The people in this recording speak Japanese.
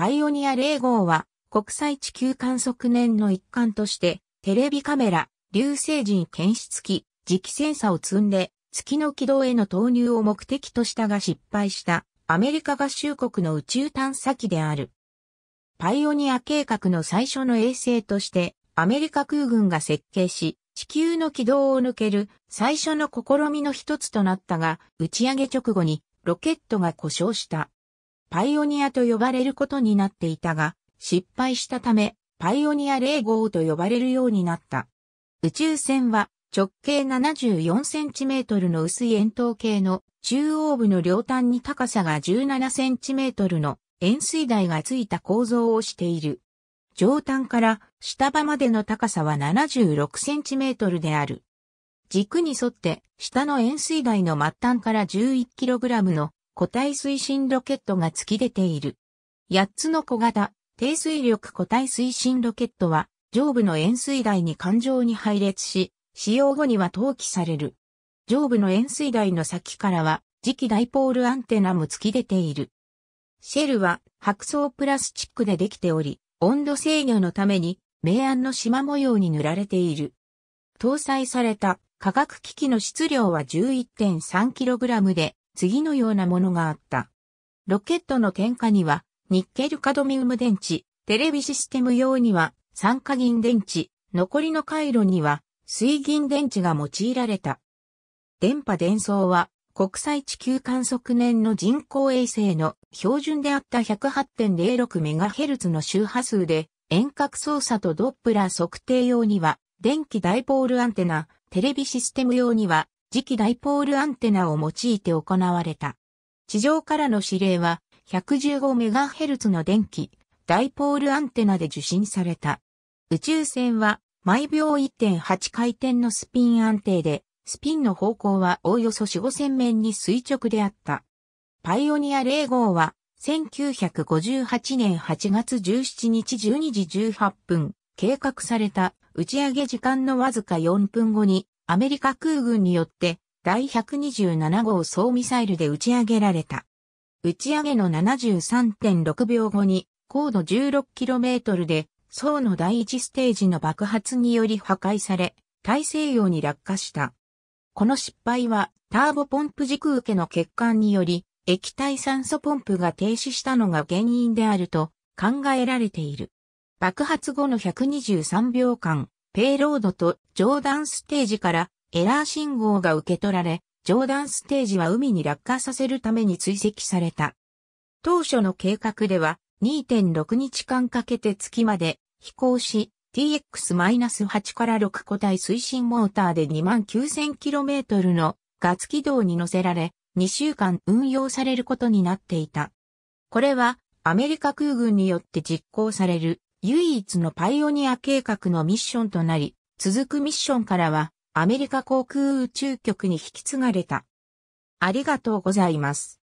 パイオニア0号は国際地球観測年の一環としてテレビカメラ、流星人検出機、磁気センサを積んで月の軌道への投入を目的としたが失敗したアメリカ合衆国の宇宙探査機である。パイオニア計画の最初の衛星としてアメリカ空軍が設計し地球の軌道を抜ける最初の試みの一つとなったが打ち上げ直後にロケットが故障した。パイオニアと呼ばれることになっていたが、失敗したため、パイオニア0号と呼ばれるようになった。宇宙船は直径 74cm の薄い円筒形の中央部の両端に高さが 17cm の円錐台がついた構造をしている。上端から下場までの高さは 76cm である。軸に沿って下の円錐台の末端から 11kg の固体推進ロケットが突き出ている。8つの小型、低水力固体推進ロケットは、上部の円錐台に環状に配列し、使用後には投棄される。上部の円錐台の先からは、磁気ダイポールアンテナも突き出ている。シェルは白層プラスチックでできており、温度制御のために明暗の縞模様に塗られている。搭載された化学機器の質量は 11.3kg で、次のようなものがあった。ロケットの点火には、ニッケルカドミウム電池、テレビシステム用には、酸化銀電池、残りの回路には、水銀電池が用いられた。電波伝送は、国際地球観測年の人工衛星の標準であった 108.06MHz の周波数で、遠隔操作とドップラー測定用には、電気ダイポールアンテナ、テレビシステム用には、磁気ダイポールアンテナを用いて行われた。地上からの指令は 115MHz の電気、ダイポールアンテナで受信された。宇宙船は毎秒1.8回転のスピン安定で、スピンの方向はおおよそ4 5千面に垂直であった。パイオニア0号は1958年8月17日12時18分計画された打ち上げ時間のわずか4分後にアメリカ空軍によって第127号総ミサイルで打ち上げられた。打ち上げの73.6秒後に高度 16km で層の第1ステージの爆発により破壊され、大西洋に落下した。この失敗はターボポンプ軸受けの欠陥により液体酸素ポンプが停止したのが原因であると考えられている。爆発後の123秒間、ペイロードと上段ステージからエラー信号が受け取られ、上段ステージは海に落下させるために追跡された。当初の計画では2.6日間かけて月まで飛行し TX-8 から6個体推進モーターで 29,000km のガツ軌道に乗せられ2週間運用されることになっていた。これはアメリカ空軍によって実行される唯一のパイオニア計画のミッションとなり、続くミッションからはアメリカ航空宇宙局に引き継がれた。ありがとうございます。